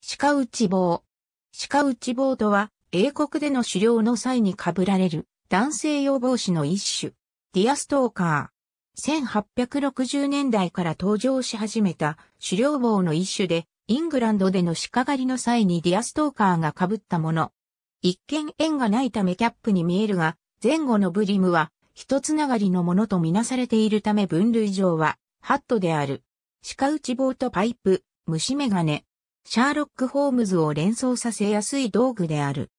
鹿内棒。鹿内棒とは、英国での狩猟の際に被られる男性用帽子の一種。ディアストーカー。1860年代から登場し始めた狩猟帽の一種で、イングランドでの鹿狩りの際にディアストーカーが被ったもの。一見縁がないためキャップに見えるが、前後のブリムは、一つながりのものとみなされているため分類上は、ハットである。鹿内棒とパイプ、虫眼鏡、シャーロック・ホームズを連想させやすい道具である。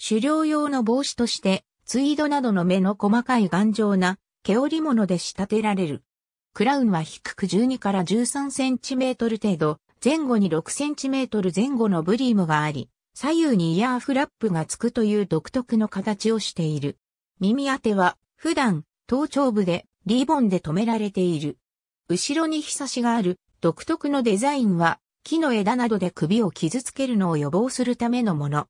狩猟用の帽子として、ツイードなどの目の細かい頑丈な毛織物で仕立てられる。クラウンは低く12から13センチメートル程度、前後に6センチメートル前後のブリームがあり、左右にイヤーフラップがつくという独特の形をしている。耳当ては、普段、頭頂部でリボンで止められている。後ろにひさしがある独特のデザインは木の枝などで首を傷つけるのを予防するためのもの。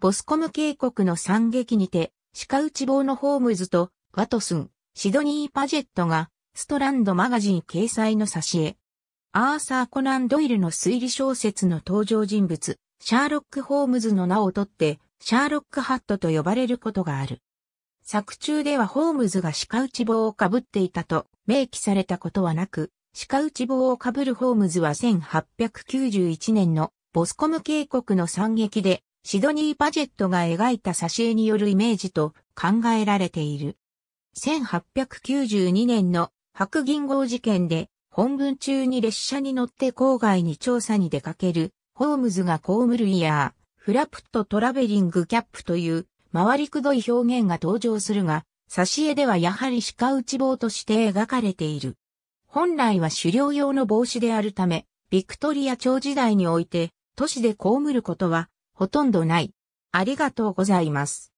ボスコム渓谷の惨劇にて、鹿内棒のホームズとワトスン、シドニー・パジェットが、ストランドマガジン掲載の挿絵。アーサー・コナン・ドイルの推理小説の登場人物、シャーロック・ホームズの名をとって、シャーロック・ハットと呼ばれることがある。作中ではホームズが鹿内棒をかぶっていたと明記されたことはなく、鹿内棒をかぶるホームズは1891年のボスコム渓谷の惨劇でシドニー・パジェットが描いた挿絵によるイメージと考えられている。1892年の白銀号事件で本文中に列車に乗って郊外に調査に出かけるホームズがコームルイヤー、フラプットトラベリングキャップという回りくどい表現が登場するが、挿絵ではやはり鹿内棒として描かれている。本来は狩猟用の帽子であるため、ビクトリア朝時代において、都市で被ることは、ほとんどない。ありがとうございます。